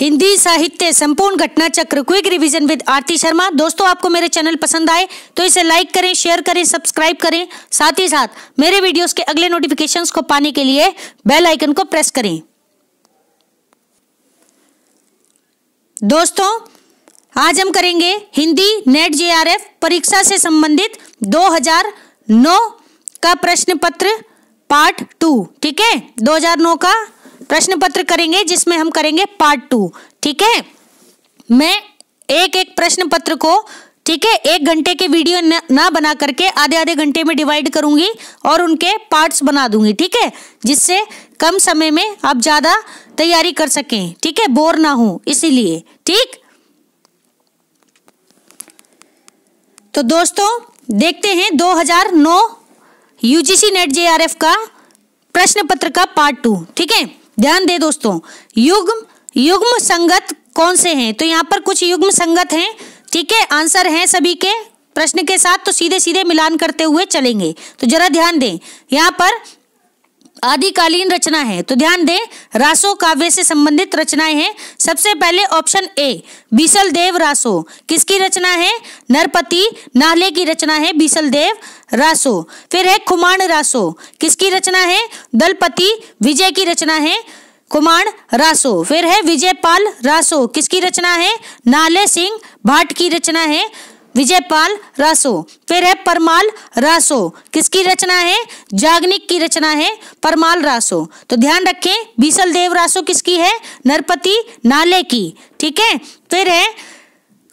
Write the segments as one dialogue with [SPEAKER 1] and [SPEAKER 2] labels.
[SPEAKER 1] हिंदी साहित्य Sampurna Ghatna Chakra quick revision with Aarti Sharma दोस्तों आपको मेरे चैनल पसंद आए तो इसे लाइक करें शेयर करें सब्सक्राइब करें साथ ही साथ मेरे वीडियोस के अगले नोटिफिकेशंस को पाने के लिए बेल आइकन को प्रेस करें दोस्तों आज हम करेंगे हिंदी नेट जेआरएफ परीक्षा से संबंधित 2009 का प्रश्न पत्र पार्ट टू ठीक है दो का प्रश्न पत्र करेंगे जिसमें हम करेंगे पार्ट टू ठीक है मैं एक एक प्रश्न पत्र को ठीक है एक घंटे के वीडियो न, ना बना करके आधे आधे घंटे में डिवाइड करूंगी और उनके पार्ट्स बना दूंगी ठीक है जिससे कम समय में आप ज़्यादा तैयारी कर सकें ठीक है बोर ना हो इसीलिए ठीक तो दोस्तों देखते हैं 2009 यूजीसी नेट जेआरएफ का प्रश्न पत्र का पार्ट टू ठीक है ध्यान दे दोस्तों युग्म युग्म संगत कौन से हैं तो यहाँ पर कुछ युग्म संगत हैं ठीक है आंसर हैं सभी के प्रश्न के साथ तो सीधे सीधे मिलान करते हुए चलेंगे तो जरा ध्यान दें यहाँ पर आदिकालीन रचना है तो ध्यान दें रासो काव्य से संबंधित रचनाएं हैं सबसे पहले ऑप्शन ए बीसल देव रासो किसकी रचना है नरपति नाहले की रचना है बीसल देव रासो फिर है कुमार रासो किसकी रचना है दलपति विजय की रचना है कुमार रासो फिर है विजयपाल रासो किसकी रचना है नाले सिंह भाट की रचना है विजयपाल रासो फिर है परमाल रासो किसकी रचना है जागनिक की रचना है परमाल रासो तो ध्यान रखें बीसल देव रासो किसकी है नरपति नाले की ठीक है फिर है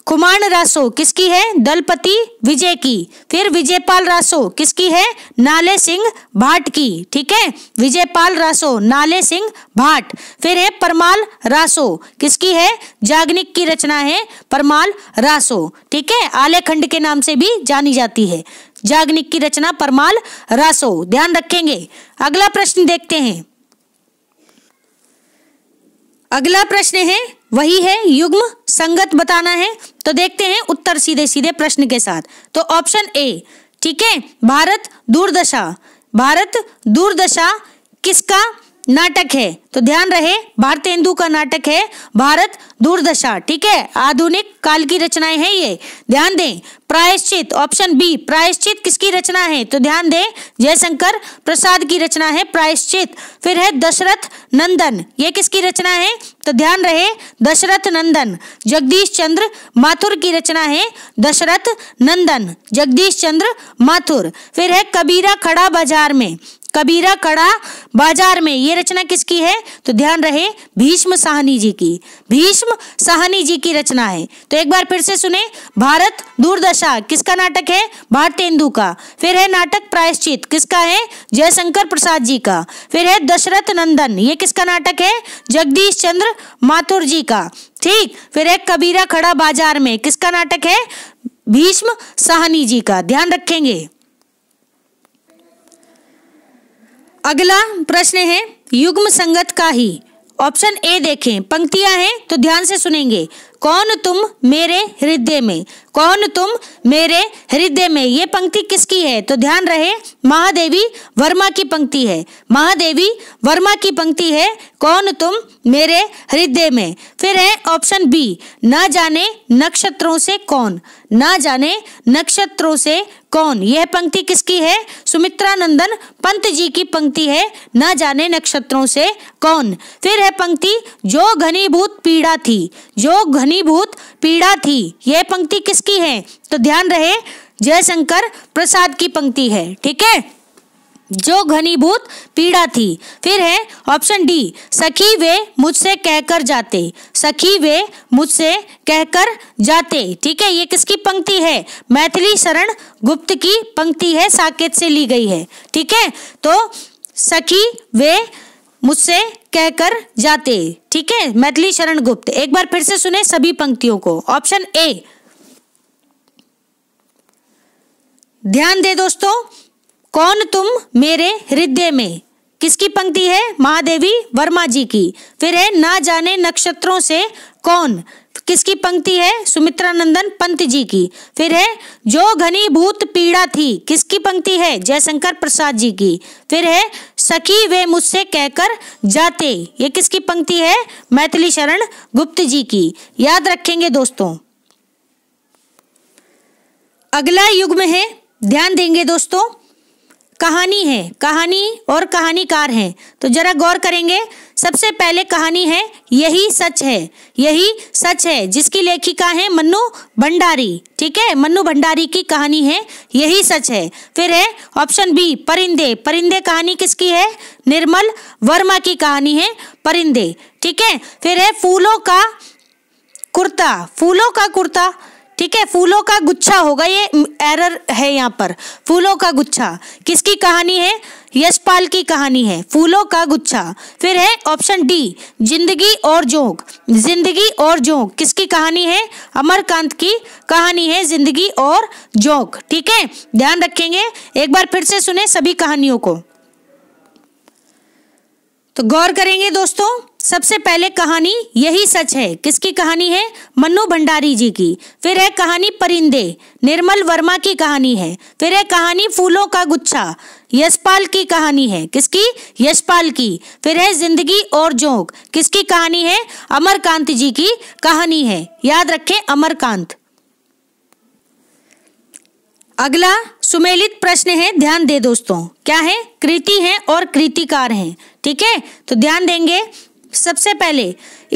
[SPEAKER 1] कुमार रासो किसकी है दलपति विजय की फिर विजयपाल रासो किसकी है नाले सिंह भाट की ठीक है विजयपाल रासो नाले सिंह भाट फिर है परमाल रासो किसकी है जागनिक की रचना है परमाल रासो ठीक है आलेखंड के नाम से भी जानी जाती है जागनिक की रचना परमाल रासो ध्यान रखेंगे अगला प्रश्न देखते हैं अगला प्रश्न है वही है युग्म संगत बताना है तो देखते हैं उत्तर सीधे सीधे प्रश्न के साथ तो ऑप्शन ए ठीक है भारत दूरदशा भारत दूरदशा किसका नाटक है तो ध्यान रहे भारतेंदु का नाटक है भारत दूरदशा ठीक है आधुनिक काल की रचनाएं हैं ये ध्यान दें प्रायश्चित ऑप्शन बी प्रायश्चित किसकी रचना है तो ध्यान दें जयशंकर प्रसाद की रचना है प्रायश्चित फिर है दशरथ नंदन ये किसकी रचना है तो ध्यान रहे दशरथ नंदन जगदीश चंद्र माथुर की रचना है दशरथ नंदन जगदीश चंद्र माथुर फिर है कबीरा खड़ा बाजार में कबीरा कड़ा बाजार में ये रचना किसकी है तो ध्यान रहे भीष्म साहनी जी की भीष्म साहनी जी की रचना है तो एक बार फिर से सुने भारत दूरदशा किसका नाटक है भारतेंदु का फिर है नाटक प्रायश्चित किसका है जयशंकर प्रसाद जी का फिर है दशरथ नंदन ये किसका नाटक है जगदीश चंद्र माथुर जी का ठीक फिर है कबीरा खड़ा बाजार में किसका नाटक है भीष्म साहनी जी का ध्यान रखेंगे अगला प्रश्न है युग्म संगत का ही ऑप्शन ए देखें पंक्तियां हैं तो ध्यान से सुनेंगे कौन तुम मेरे हृदय में कौन तुम मेरे हृदय में ये पंक्ति किसकी है तो ध्यान रहे महादेवी वर्मा की पंक्ति है महादेवी वर्मा की पंक्ति है कौन तुम मेरे हृदय में फिर है ऑप्शन बी न जाने नक्षत्रों से कौन न जाने नक्षत्रों से कौन यह पंक्ति किसकी है सुमित्रा नंदन पंत जी की पंक्ति है न जाने नक्षत्रों से कौन फिर है पंक्ति जो घनीभूत पीड़ा थी जो घनी घनीभूत पीड़ा थी यह पंक्ति किसकी है तो ध्यान रहे जयशंकर प्रसाद की पंक्ति है ठीक है जो घनीभूत पीड़ा थी फिर है ऑप्शन डी सखी वे मुझसे कहकर जाते सखी वे मुझसे कहकर जाते ठीक है ये किसकी पंक्ति है मैथिली शरण गुप्त की पंक्ति है साकेत से ली गई है ठीक है तो सखी वे मुझसे कहकर जाते ठीक है मैथिली शरण गुप्त एक बार फिर से सुने सभी पंक्तियों को ऑप्शन ए ध्यान दे दोस्तों कौन तुम मेरे हृदय में किसकी पंक्ति है महादेवी वर्मा जी की फिर है ना जाने नक्षत्रों से कौन किसकी पंक्ति है सुमित्रा नंदन पंत जी की फिर है जो घनी भूत पीड़ा थी किसकी पंक्ति है जयशंकर प्रसाद जी की फिर है सखी वे मुझसे कहकर जाते ये किसकी पंक्ति है मैथिली शरण गुप्त जी की याद रखेंगे दोस्तों अगला युग्म है ध्यान देंगे दोस्तों कहानी है कहानी और कहानीकार हैं तो जरा गौर करेंगे सबसे पहले कहानी है यही सच है यही सच है जिसकी लेखिका है मन्नू भंडारी ठीक है मन्नू भंडारी की कहानी है यही सच है फिर है ऑप्शन बी परिंदे परिंदे कहानी किसकी है निर्मल वर्मा की कहानी है परिंदे ठीक है फिर है फूलों का कुर्ता फूलों का कुर्ता ठीक है फूलों का गुच्छा होगा ये एरर है यहाँ पर फूलों का गुच्छा किसकी कहानी है यशपाल की कहानी है फूलों का गुच्छा फिर है ऑप्शन डी जिंदगी और जोंक जिंदगी और जोंक किसकी कहानी है अमरकांत की कहानी है जिंदगी और जोंक ठीक है ध्यान रखेंगे एक बार फिर से सुने सभी कहानियों को तो गौर करेंगे दोस्तों सबसे पहले कहानी यही सच है किसकी कहानी है मन्नू भंडारी जी की फिर है कहानी परिंदे निर्मल वर्मा की कहानी है फिर है कहानी फूलों का गुच्छा यशपाल की कहानी है किसकी यशपाल की फिर है जिंदगी और जोंक किसकी कहानी है अमरकांत जी की कहानी है याद रखें अमरकांत अगला सुमेलित प्रश्न है ध्यान दे दोस्तों क्या है कृति है और कृतिकार है ठीक है तो ध्यान देंगे सबसे पहले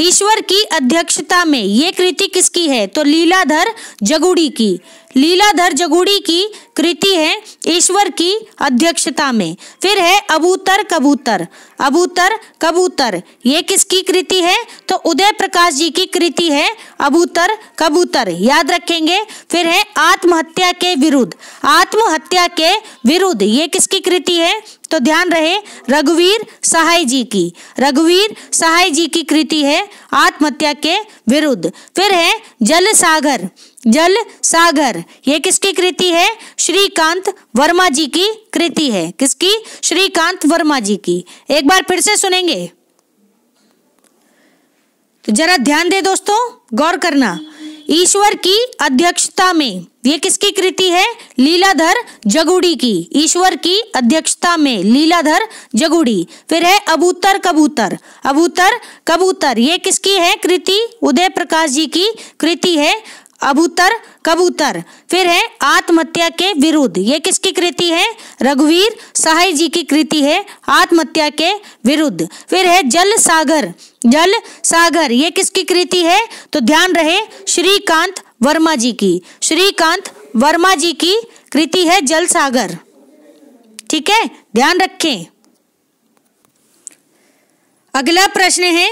[SPEAKER 1] ईश्वर की अध्यक्षता में ये कृति किसकी है तो लीलाधर जगुड़ी की लीलाधर जगुड़ी की कृति है ईश्वर की अध्यक्षता में फिर है अबूतर कबूतर अबूतर कबूतर ये किसकी कृति है तो उदय प्रकाश जी की कृति है अबूतर कबूतर याद रखेंगे फिर है आत्महत्या के विरुद्ध आत्महत्या के विरुद्ध ये किसकी कृति है तो ध्यान रहे रघुवीर सहाय जी की रघुवीर सहाय जी की कृति है आत्महत्या के विरुद्ध फिर है जल सागर जल सागर ये किसकी कृति है श्रीकांत वर्मा जी की कृति है किसकी श्रीकांत वर्मा जी की एक बार फिर से सुनेंगे तो जरा ध्यान दे दोस्तों गौर करना ईश्वर की अध्यक्षता में ये किसकी कृति है लीलाधर जगुड़ी की ईश्वर की अध्यक्षता में लीलाधर जगुड़ी फिर है अबूतर कबूतर अबूतर कबूतर ये किसकी है कृति उदय प्रकाश जी की कृति है अबूतर कबूतर फिर है आत्महत्या के विरुद्ध ये किसकी कृति है रघुवीर सहाय जी की कृति है आत्महत्या के विरुद्ध फिर है जल सागर जल सागर ये किसकी कृति है तो ध्यान रहे श्रीकांत वर्मा जी की श्रीकांत वर्मा जी की कृति है जल सागर ठीक है ध्यान रखें अगला प्रश्न है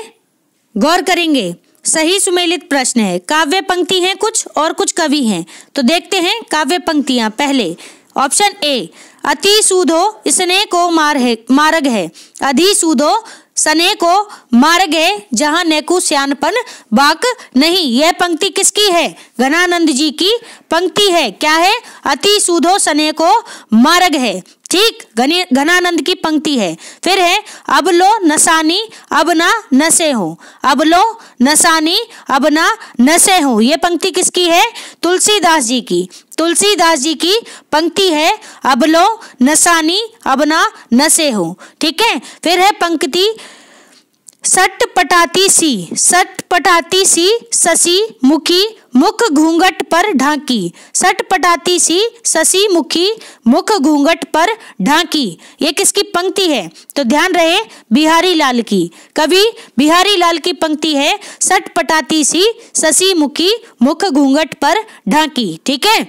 [SPEAKER 1] गौर करेंगे सही सुमेलित प्रश्न है काव्य पंक्ति हैं कुछ और कुछ कवि हैं तो देखते हैं काव्य पंक्तियां पहले ऑप्शन ए अति सूदो स्ने को मार है मारग है अधि सूदो सने को मार गए जहाँ नेकु श्यानपन बाक नहीं यह पंक्ति किसकी है घनानंद जी की पंक्ति है क्या है अति सूदो सने को मारग है ठीक घनानंद की पंक्ति है फिर है अब लो नसानी अब ना नशे हो अब लो नसानी अब ना नशे हो ये पंक्ति किसकी है तुलसीदास जी की तुलसीदास जी की पंक्ति है अब लो नसानी अब ना नशे हो ठीक है फिर है पंक्ति सट पटाती सी सट पटाती सी ससी मुखी मुख घूंघट पर ढांकी सट पटाती सी ससी मुखी मुख घूंघट पर ढांकी ये किसकी पंक्ति है तो ध्यान रहे बिहारी लाल की कवि बिहारी लाल की पंक्ति है सट पटाती सी ससी मुखी मुख घूंघट पर ढांकी ठीक है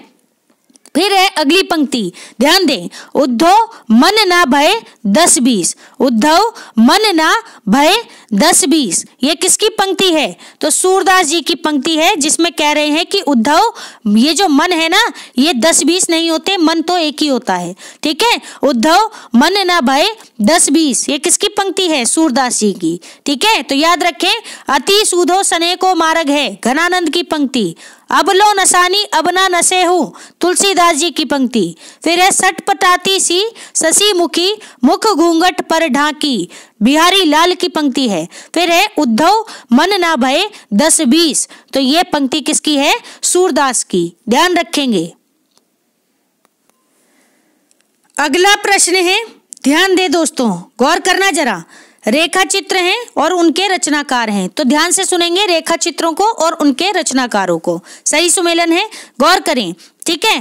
[SPEAKER 1] फिर है अगली पंक्ति ध्यान दें उद्धव मन ना भय दस बीस उद्धव मन ना भय दस बीस ये किसकी पंक्ति है तो सूरदास जी की पंक्ति है जिसमें कह रहे हैं कि उद्धव ये जो मन है ना ये दस बीस नहीं होते मन तो एक ही होता है ठीक है उद्धव मन ना भय दस बीस ये किसकी पंक्ति है सूरदास जी की ठीक है तो याद रखें अति सूधो सने को मार्ग है घनानंद की पंक्ति अब लो नसानी अब ना नशे हूँ तुलसीदास जी की पंक्ति फिर है सटपटाती सी ससी मुखी मुख घूंघट पर ढांकी बिहारी लाल की पंक्ति है फिर है उद्धव मन ना भय दस बीस तो ये पंक्ति किसकी है सूरदास की ध्यान रखेंगे अगला प्रश्न है ध्यान दे दोस्तों गौर करना जरा रेखा चित्र हैं और उनके रचनाकार हैं तो ध्यान से सुनेंगे रेखा चित्रों को और उनके रचनाकारों को सही सुमेलन है गौर करें ठीक है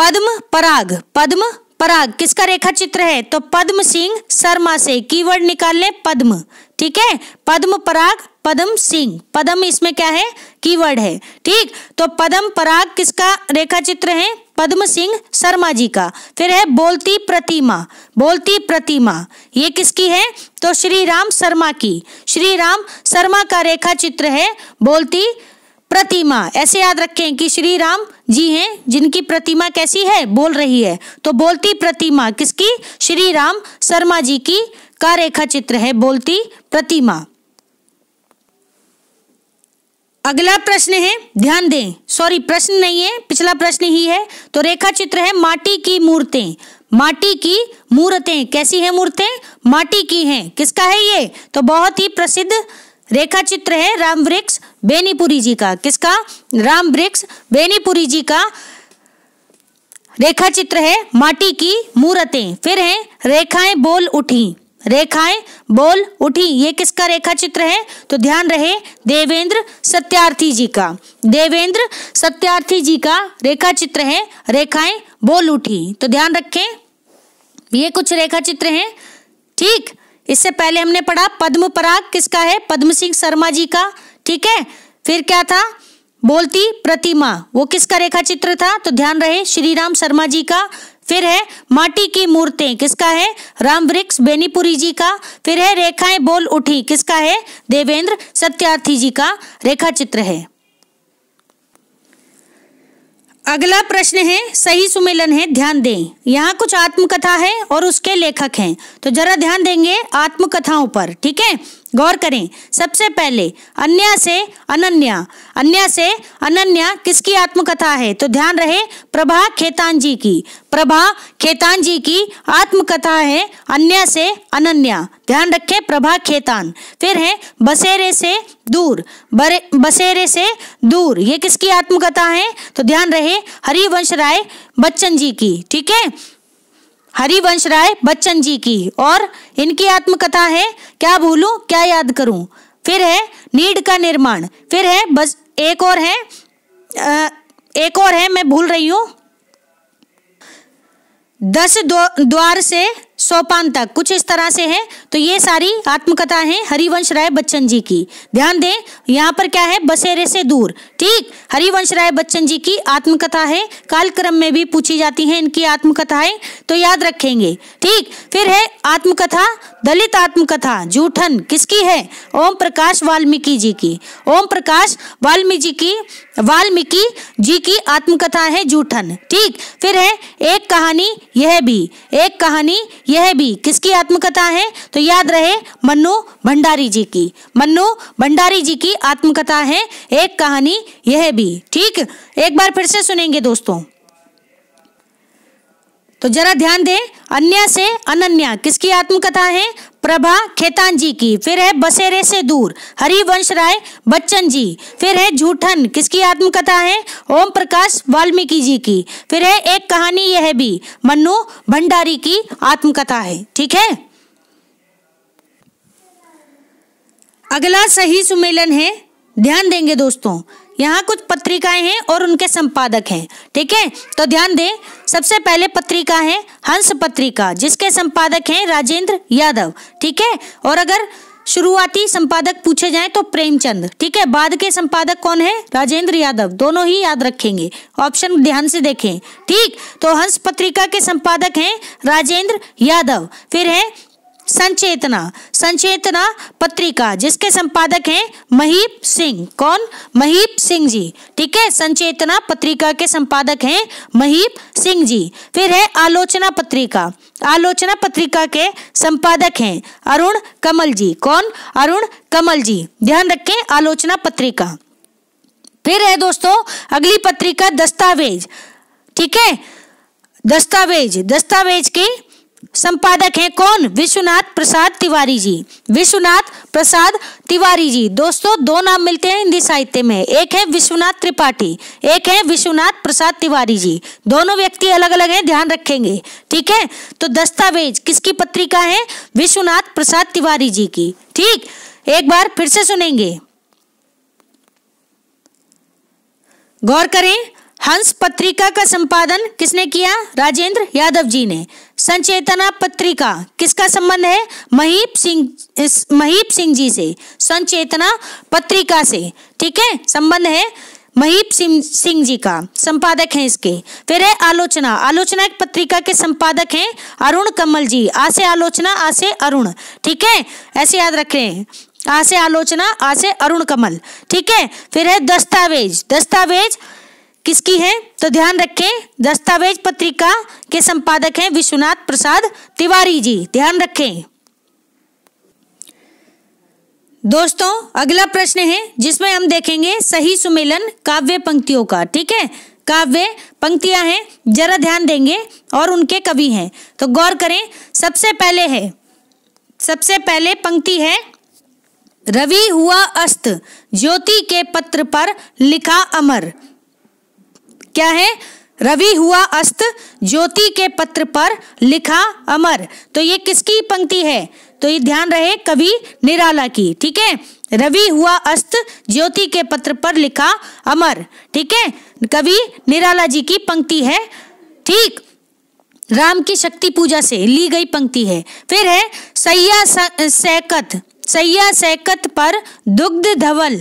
[SPEAKER 1] पद्म पराग पद्म पराग किसका रेखा चित्र है तो पद्म सिंह शर्मा से कीवर्ड निकाल लें पद्म ठीक है पद्म पराग पद्म सिंह पद्म इसमें क्या है कीवर्ड है ठीक तो पद्म पराग किसका रेखा चित्र है पद्म सिंह शर्मा जी का फिर है बोलती प्रतिमा बोलती प्रतिमा ये किसकी है तो श्री राम शर्मा की श्री राम शर्मा का रेखा चित्र है बोलती प्रतिमा ऐसे याद रखें कि श्री राम जी हैं जिनकी प्रतिमा कैसी है बोल रही है तो बोलती प्रतिमा किसकी श्री राम शर्मा जी की का रेखा चित्र है बोलती प्रतिमा अगला प्रश्न है ध्यान दें सॉरी प्रश्न नहीं है पिछला प्रश्न ही है तो रेखा चित्र है माटी की मूर्तें माटी की मूर्तें कैसी है मूर्तें माटी की हैं किसका है ये तो बहुत ही प्रसिद्ध रेखा चित्र है राम वृक्ष बेनीपुरी जी का किसका राम वृक्ष बेनीपुरी जी का रेखा चित्र है माटी की मूरतें फिर है रेखाएं बोल उठी रेखाएं बोल उठी ये किसका रेखा चित्र है तो ध्यान रहे देवेंद्र सत्यार्थी जी का देवेंद्र सत्यार्थी जी का रेखा चित्र है रेखाएं बोल उठी तो ध्यान रखें ये कुछ रेखा चित्र है ठीक इससे पहले हमने पढ़ा पद्म पराग किसका है पद्म सिंह शर्मा जी का ठीक है फिर क्या था बोलती प्रतिमा वो किसका रेखा चित्र था तो ध्यान रहे श्री राम शर्मा जी का फिर है माटी की मूर्तें किसका है राम वृक्ष बेनीपुरी जी का फिर है रेखाएं बोल उठी किसका है देवेंद्र सत्यार्थी जी का रेखा चित्र है अगला प्रश्न है सही सुमेलन है ध्यान दें यहाँ कुछ आत्मकथा है और उसके लेखक हैं तो जरा ध्यान देंगे आत्मकथाओं पर ठीक है गौर करें सबसे पहले अन्य से अनन्या अन्य से अनन्या किसकी आत्मकथा है तो ध्यान रहे प्रभा खेतान जी की प्रभा खेतान जी की आत्मकथा है अन्य से अनन्या ध्यान रखें प्रभा खेतान फिर है बसेरे से दूर बरे बसेरे से दूर ये किसकी आत्मकथा है तो ध्यान रहे हरिवंश राय बच्चन जी की ठीक है हरिवंश राय बच्चन जी की और इनकी आत्मकथा है क्या भूलू क्या याद करूं फिर है नीड का निर्माण फिर है बस एक और है एक और है मैं भूल रही हूं दस द्वार से सोपान तक कुछ इस तरह से है तो ये सारी आत्मकथा है हरिवंश राय बच्चन जी की ध्यान दें यहाँ पर क्या है बसेरे से दूर ठीक हरिवंश राय बच्चन जी की आत्मकथा है कालक्रम में भी पूछी जाती है इनकी आत्मकथाएं तो याद रखेंगे ठीक फिर है आत्मकथा दलित आत्मकथा जूठन किसकी है ओम प्रकाश वाल्मीकि जी की ओम प्रकाश वाल्मीकि जी की वाल्मीकि जी की आत्मकथा है जूठन ठीक फिर है एक कहानी यह भी एक कहानी यह भी किसकी आत्मकथा है तो याद रहे मन्नू भंडारी जी की मन्नू भंडारी जी की आत्मकथा है एक कहानी यह भी ठीक एक बार फिर से सुनेंगे दोस्तों तो जरा ध्यान दें अन्य से अनन्या किसकी आत्मकथा है प्रभा खेतान जी की फिर है बसेरे से दूर हरिवंश राय बच्चन जी फिर है झूठन किसकी आत्मकथा है ओम प्रकाश वाल्मीकि जी की फिर है एक कहानी यह भी मन्नू भंडारी की आत्मकथा है ठीक है अगला सही सुमेलन है ध्यान देंगे दोस्तों यहाँ कुछ पत्रिकाएं हैं और उनके संपादक हैं ठीक है तो ध्यान दें सबसे पहले पत्रिका है हंस पत्रिका जिसके संपादक हैं राजेंद्र यादव ठीक है और अगर शुरुआती संपादक पूछे जाए तो प्रेमचंद ठीक है बाद के संपादक कौन है राजेंद्र यादव दोनों ही याद रखेंगे ऑप्शन ध्यान से देखें ठीक तो हंस पत्रिका के संपादक हैं राजेंद्र यादव फिर है संचेतना संचेतना पत्रिका जिसके संपादक हैं महीप सिंह कौन महीप सिंह जी ठीक है संचेतना पत्रिका के संपादक हैं महीप सिंह जी फिर है आलोचना पत्रिका आलोचना पत्रिका के संपादक हैं अरुण कमल जी कौन अरुण कमल जी ध्यान रखें आलोचना पत्रिका फिर है दोस्तों अगली पत्रिका दस्तावेज ठीक है दस्तावेज दस्तावेज की संपादक हैं कौन विश्वनाथ प्रसाद तिवारी जी विश्वनाथ प्रसाद तिवारी जी दोस्तों दो नाम मिलते हैं हिंदी साहित्य में एक है विश्वनाथ त्रिपाठी एक है विश्वनाथ प्रसाद तिवारी जी दोनों व्यक्ति अलग अलग हैं ध्यान रखेंगे ठीक है तो दस्तावेज किसकी पत्रिका है विश्वनाथ प्रसाद तिवारी जी की ठीक एक बार फिर से सुनेंगे गौर करें हंस पत्रिका का संपादन किसने किया राजेंद्र यादव जी ने संचेतना पत्रिका किसका संबंध है महीप सिंह महीप सिंह जी से संचेतना पत्रिका से ठीक है संबंध है महीप सिंह सिंह जी का संपादक हैं इसके फिर है आलोचना आलोचना एक पत्रिका के संपादक हैं अरुण कमल जी आसे आलोचना आसे अरुण ठीक है ऐसे याद रख रहे हैं आलोचना आसे अरुण कमल ठीक है फिर है दस्तावेज दस्तावेज किसकी है तो ध्यान रखें दस्तावेज पत्रिका के संपादक हैं विश्वनाथ प्रसाद तिवारी जी ध्यान रखें दोस्तों अगला प्रश्न है जिसमें हम देखेंगे सही सुमेलन काव्य पंक्तियों का ठीक है काव्य पंक्तियां हैं जरा ध्यान देंगे और उनके कवि हैं तो गौर करें सबसे पहले है सबसे पहले पंक्ति है रवि हुआ अस्त ज्योति के पत्र पर लिखा अमर क्या है रवि हुआ अस्त ज्योति के पत्र पर लिखा अमर तो ये किसकी पंक्ति है तो ये ध्यान रहे कवि निराला की ठीक है रवि हुआ अस्त ज्योति के पत्र पर लिखा अमर ठीक है कवि निराला जी की पंक्ति है ठीक राम की शक्ति पूजा से ली गई पंक्ति है फिर है सैया सैकत सैया सैकत पर दुग्ध धवल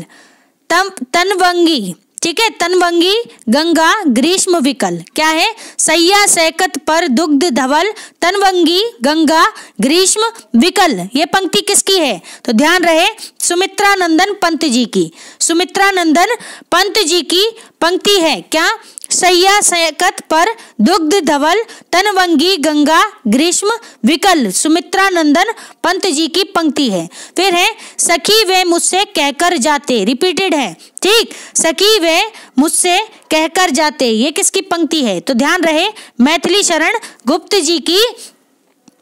[SPEAKER 1] तम तनवंगी ठीक है तनवंगी गंगा ग्रीष्म विकल क्या है सैया सैकत पर दुग्ध धवल तनवंगी गंगा ग्रीष्म विकल ये पंक्ति किसकी है तो ध्यान रहे सुमित्रा नंदन पंत जी की सुमित्रा नंदन पंत जी की पंक्ति है क्या सैया सैकत पर दुग्ध धवल तनवंगी गंगा ग्रीष्म विकल सुमित्रा नंदन पंत जी की पंक्ति है फिर है सखी वे मुझसे कहकर जाते रिपीटेड है ठीक सखी वे मुझसे कहकर जाते ये किसकी पंक्ति है तो ध्यान रहे मैथिली शरण गुप्त जी की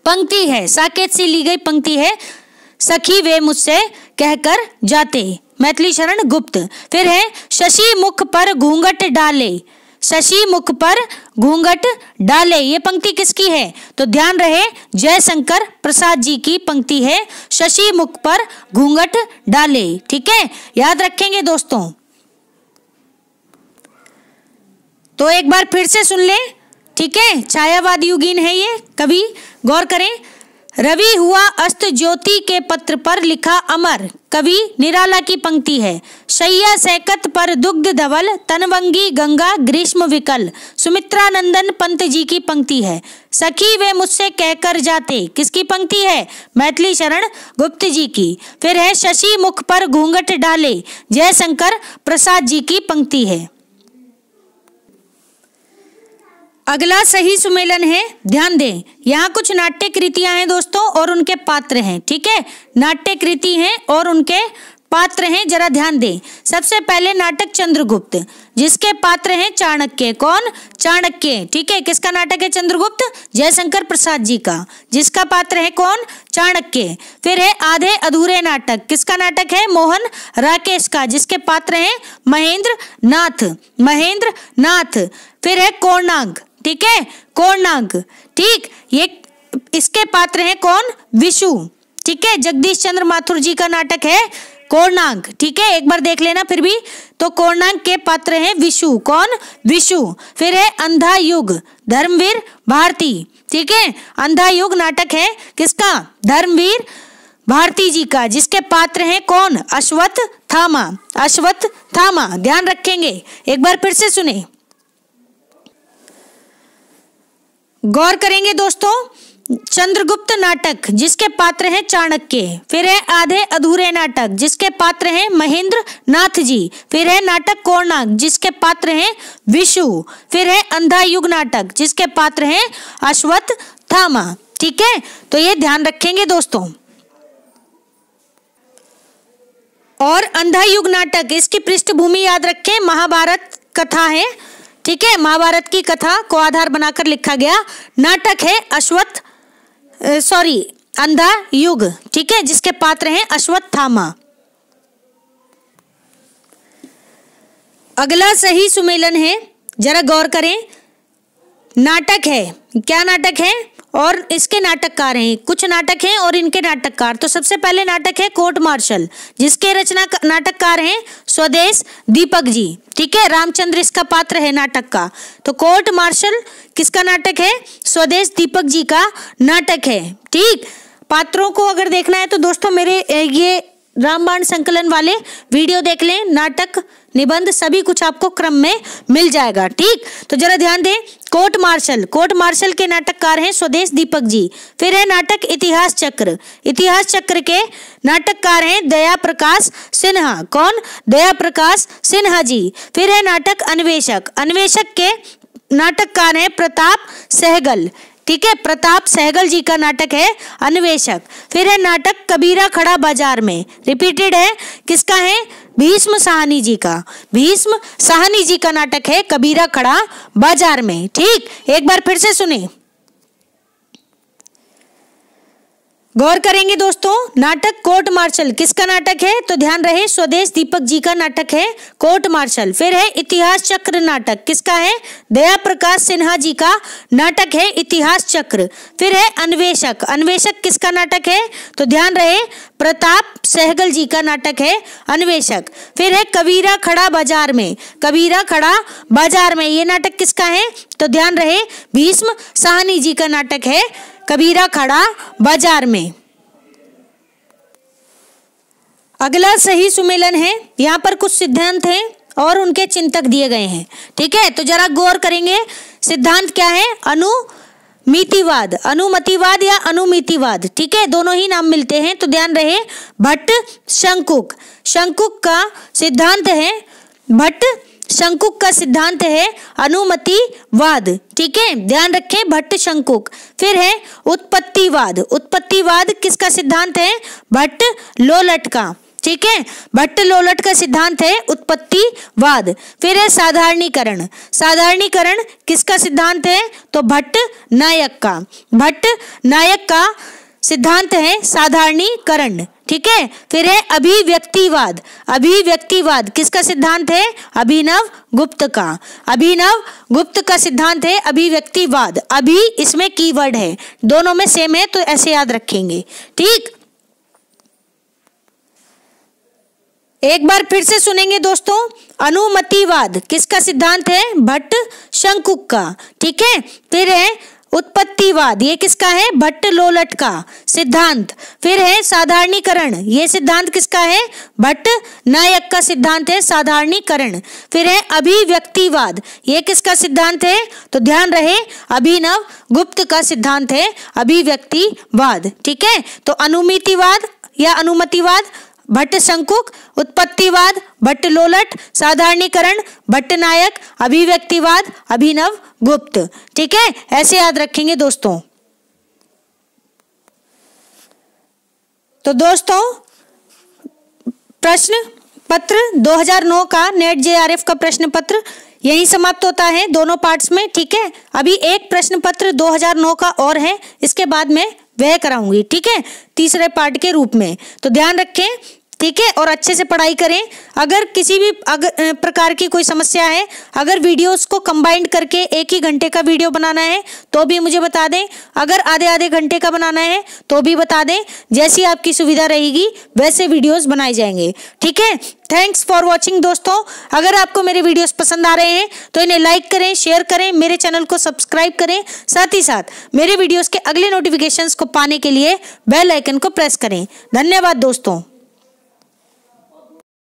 [SPEAKER 1] पंक्ति है साकेत से ली गई पंक्ति है सखी वे मुझसे कहकर जाते मैथिली शरण गुप्त फिर है शशि मुख पर घूंघट डाले शशि मुख पर घूंघट डाले ये पंक्ति किसकी है तो ध्यान रहे जयशंकर प्रसाद जी की पंक्ति है शशि मुख पर घूंघट डाले ठीक है याद रखेंगे दोस्तों तो एक बार फिर से सुन ले ठीक है छायावाद युगीन है ये कभी गौर करें रवि हुआ अस्त ज्योति के पत्र पर लिखा अमर कवि निराला की पंक्ति है शैया सैकत पर दुग्ध धवल तनवंगी गंगा ग्रीष्म विकल सुमित्रानंदन पंत जी की पंक्ति है सखी वे मुझसे कहकर जाते किसकी पंक्ति है मैथिली शरण गुप्त जी की फिर है शशि मुख पर घूंघट डाले जयशंकर प्रसाद जी की पंक्ति है अगला सही सुमेलन है ध्यान दें यहाँ कुछ नाट्य कृतियां हैं दोस्तों और उनके पात्र हैं ठीक है नाट्य कृति हैं और उनके पात्र हैं जरा ध्यान दें सबसे पहले नाटक चंद्रगुप्त जिसके पात्र हैं चाणक्य कौन चाणक्य ठीक है किसका नाटक है चंद्रगुप्त जयशंकर प्रसाद जी का जिसका पात्र है कौन चाणक्य फिर है आधे अधूरे नाटक किसका नाटक है मोहन राकेश का जिसके पात्र हैं महेंद्र नाथ महेंद्र नाथ फिर है कोणांग ठीक है कोणाग ठीक ये इसके पात्र हैं कौन विशु ठीक है जगदीश चंद्र माथुर जी का नाटक है कोर्णांग ठीक है एक बार देख लेना फिर भी तो कोर्णांग के पात्र हैं विशु कौन विशु फिर है अंधा युग धर्मवीर भारती ठीक है अंधा युग नाटक है किसका धर्मवीर भारती जी का जिसके पात्र हैं कौन अश्वत्थामा अश्वत्थामा थामा ध्यान रखेंगे एक बार फिर से सुने गौर करेंगे दोस्तों चंद्रगुप्त नाटक जिसके पात्र हैं चाणक्य फिर है आधे अधूरे नाटक जिसके पात्र हैं महेंद्र नाथ जी फिर है नाटक कोणाक जिसके पात्र हैं विशु फिर है अंधा युग नाटक जिसके पात्र हैं अश्वत्थ थामा ठीक है तो ये ध्यान रखेंगे दोस्तों और अंधा युग नाटक इसकी पृष्ठभूमि याद रखें महाभारत कथा है ठीक है महाभारत की कथा को आधार बनाकर लिखा गया नाटक है अश्वत्थ सॉरी अंधा युग ठीक है जिसके पात्र हैं अश्वत्थामा अगला सही सुमेलन है जरा गौर करें नाटक है क्या नाटक है और इसके नाटककार हैं कुछ नाटक हैं और इनके नाटककार तो सबसे पहले नाटक है कोर्ट मार्शल जिसके रचना नाटककार हैं स्वदेश दीपक जी ठीक है रामचंद्र इसका पात्र है नाटक का तो कोर्ट मार्शल किसका नाटक है स्वदेश दीपक जी का नाटक है ठीक पात्रों को अगर देखना है तो दोस्तों मेरे ये रामबाण संकलन वाले वीडियो देख लें नाटक निबंध सभी कुछ आपको क्रम में मिल जाएगा ठीक तो जरा ध्यान दें कोर्ट मार्शल कोर्ट मार्शल के नाटककार हैं स्वदेश दीपक जी फिर है नाटक इतिहास चक्र इतिहास चक्र के नाटककार हैं दया प्रकाश सिन्हा कौन दया प्रकाश सिन्हा जी फिर है नाटक अन्वेषक अन्वेषक के नाटककार हैं प्रताप सहगल ठीक है प्रताप सहगल जी का नाटक है अन्वेषक फिर है नाटक कबीरा खड़ा बाजार में रिपीटेड है किसका है भीष्म साहनी जी का भीष्म साहनी जी का नाटक है कबीरा खड़ा बाजार में ठीक एक बार फिर से सुने गौर करेंगे दोस्तों नाटक कोर्ट मार्शल किसका नाटक है तो ध्यान रहे स्वदेश दीपक जी का नाटक है कोर्ट मार्शल फिर है इतिहास चक्र नाटक किसका है दया प्रकाश सिन्हा जी का नाटक है इतिहास चक्र फिर है अन्वेषक अन्वेषक किसका नाटक है तो ध्यान रहे प्रताप सहगल जी का नाटक है अन्वेषक फिर है कबीरा खड़ा बाजार में कबीरा खड़ा बाजार में ये नाटक किसका है तो ध्यान रहे भीष्म साहनी जी का नाटक है कबीरा खड़ा बाजार में अगला सही सुमेलन है यहाँ पर कुछ सिद्धांत हैं और उनके चिंतक दिए गए हैं ठीक है तो जरा गौर करेंगे सिद्धांत क्या है अनु मितिवाद अनुमतिवाद या अनुमितिवाद ठीक है दोनों ही नाम मिलते हैं तो ध्यान रहे भट्ट शंकुक शंकुक का सिद्धांत है भट्ट शंकुक का सिद्धांत है अनुमतिवाद ठीक है ध्यान रखें भट्ट शंकुक फिर है उत्पत्तिवाद उत्पत्तिवाद किसका सिद्धांत है भट्ट लोलट का ठीक है भट्ट लोलट का सिद्धांत है उत्पत्तिवाद फिर है साधारणीकरण साधारणीकरण किसका सिद्धांत है तो भट्ट नायक का भट्ट नायक का सिद्धांत है साधारणीकरण ठीक है फिर है अभिव्यक्तिवाद अभिव्यक्तिवाद किसका सिद्धांत है अभिनव गुप्त का अभिनव गुप्त का सिद्धांत है अभिव्यक्तिवाद अभी इसमें कीवर्ड है दोनों में सेम है तो ऐसे याद रखेंगे ठीक एक बार फिर से सुनेंगे दोस्तों अनुमतिवाद किसका सिद्धांत है भट्ट शंकुक का ठीक है फिर है उत्पत्तिवाद ये किसका है भट्ट लोलट का सिद्धांत फिर है साधारणीकरण ये सिद्धांत किसका है भट्ट नायक का सिद्धांत है साधारणीकरण फिर है अभिव्यक्तिवाद ये किसका सिद्धांत है तो ध्यान रहे अभिनव गुप्त का सिद्धांत है अभिव्यक्तिवाद ठीक है तो अनुमितिवाद या अनुमतिवाद भट्ट शंकुक उत्पत्तिवाद भट्ट लोलट साधारणीकरण भट्ट नायक अभिव्यक्तिवाद अभिनव गुप्त ठीक है ऐसे याद रखेंगे दोस्तों तो दोस्तों प्रश्न पत्र 2009 का नेट जेआरएफ का प्रश्न पत्र यही समाप्त होता है दोनों पार्ट्स में ठीक है अभी एक प्रश्न पत्र 2009 का और है इसके बाद में वह कराऊंगी ठीक है तीसरे पार्ट के रूप में तो ध्यान रखें ठीक है और अच्छे से पढ़ाई करें अगर किसी भी अगर प्रकार की कोई समस्या है अगर वीडियोस को कंबाइंड करके एक ही घंटे का वीडियो बनाना है तो भी मुझे बता दें अगर आधे आधे घंटे का बनाना है तो भी बता दें जैसी आपकी सुविधा रहेगी वैसे वीडियोस बनाए जाएंगे ठीक है थैंक्स फॉर वॉचिंग दोस्तों अगर आपको मेरे वीडियोस पसंद आ रहे हैं तो इन्हें लाइक करें शेयर करें मेरे चैनल को सब्सक्राइब करें साथ ही साथ मेरे वीडियोस के अगले नोटिफिकेशंस को पाने के लिए बेल आइकन को प्रेस करें धन्यवाद दोस्तों